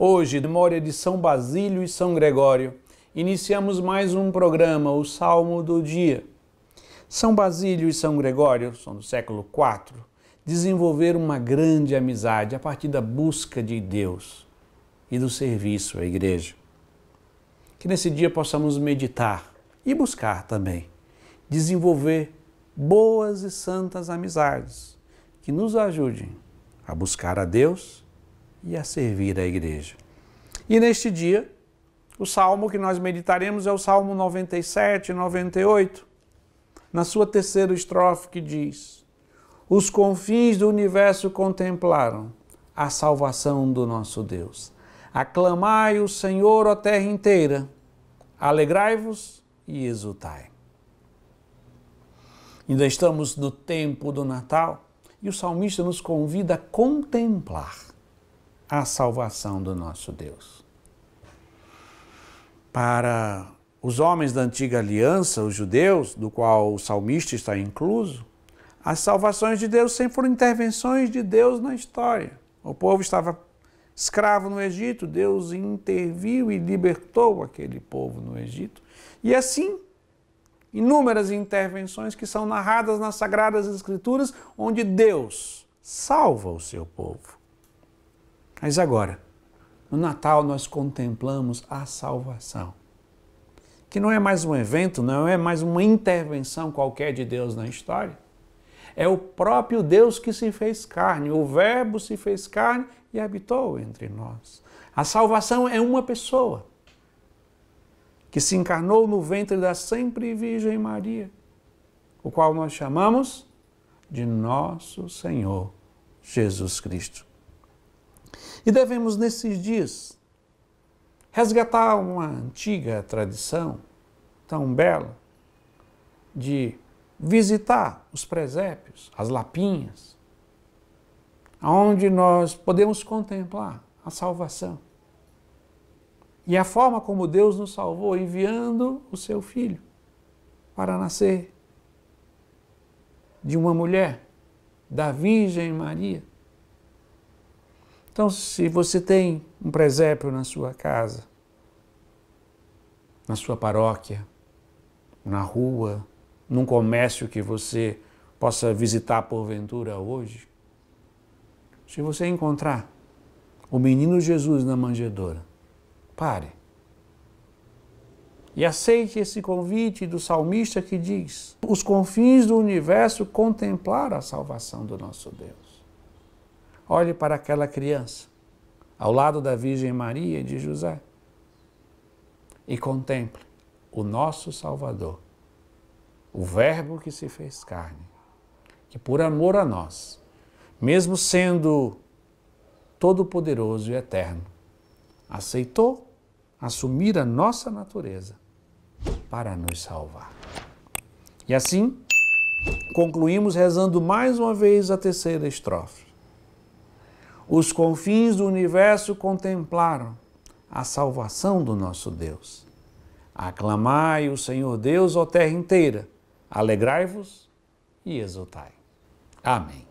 Hoje, memória de São Basílio e São Gregório, iniciamos mais um programa, o Salmo do Dia. São Basílio e São Gregório, são do século IV, desenvolveram uma grande amizade a partir da busca de Deus e do serviço à igreja. Que nesse dia possamos meditar e buscar também desenvolver boas e santas amizades que nos ajudem a buscar a Deus e a servir a igreja. E neste dia, o salmo que nós meditaremos é o Salmo 97, 98, na sua terceira estrofe que diz: Os confins do universo contemplaram a salvação do nosso Deus. Aclamai o Senhor, a terra inteira, alegrai-vos e exultai. Ainda estamos no tempo do Natal e o salmista nos convida a contemplar a salvação do nosso Deus. Para os homens da antiga aliança, os judeus, do qual o salmista está incluso, as salvações de Deus sempre foram intervenções de Deus na história. O povo estava escravo no Egito, Deus interviu e libertou aquele povo no Egito. E assim, inúmeras intervenções que são narradas nas Sagradas Escrituras, onde Deus salva o seu povo. Mas agora, no Natal nós contemplamos a salvação, que não é mais um evento, não é mais uma intervenção qualquer de Deus na história. É o próprio Deus que se fez carne, o Verbo se fez carne e habitou entre nós. A salvação é uma pessoa que se encarnou no ventre da sempre Virgem Maria, o qual nós chamamos de nosso Senhor Jesus Cristo. E devemos, nesses dias, resgatar uma antiga tradição tão bela de visitar os presépios, as lapinhas, onde nós podemos contemplar a salvação. E a forma como Deus nos salvou, enviando o seu filho para nascer de uma mulher, da Virgem Maria. Então, se você tem um presépio na sua casa, na sua paróquia, na rua, num comércio que você possa visitar porventura hoje, se você encontrar o menino Jesus na manjedoura, pare e aceite esse convite do salmista que diz: os confins do universo contemplar a salvação do nosso Deus. Olhe para aquela criança, ao lado da Virgem Maria e de José, e contemple o nosso Salvador, o Verbo que se fez carne, que por amor a nós, mesmo sendo todo-poderoso e eterno, aceitou assumir a nossa natureza para nos salvar. E assim, concluímos rezando mais uma vez a terceira estrofe. Os confins do universo contemplaram a salvação do nosso Deus. Aclamai o Senhor Deus, ó terra inteira, alegrai-vos e exultai. Amém.